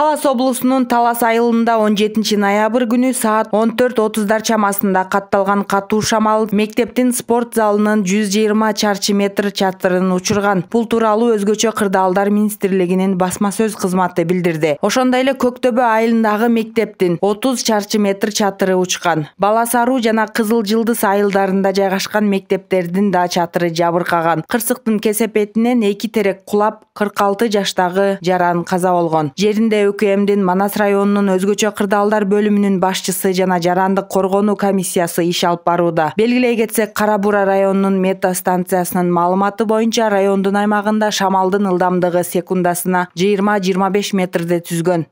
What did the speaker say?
талас облусунун талас айылында 17 жетинчи ноябрь күнү саат 14:30 төрт чамасында катталган катуу шамал мектептин спорт залынын 120 жыйырма чарчы метр чатырын учурган бул тууралуу өзгөчө кырдаалдар министрлигинин басма сөз кызматы билдирди ошондой эле көк төбө айылындагы мектептин отуз чарчы метр чатыры учкан Баласару жана кызыл жылдыз айылдарында жайгашкан мектептердин да чатыры жабыркаган кырсыктын кесепетинен эки терек кулап кырк алты жаштагы жаран каза болгон жеринде өкмдин манас районунун өзгөчө кырдаалдар бөлүмүнүн башчысы жана жарандык коргонуу комиссиясы иш алып барууда белгилей кетсек кара бура районунун мета станциясынын маалыматы боюнча райондун аймагында шамалдын ылдамдыгы секундасына жыйырма жыйырма беш метрди түзгөн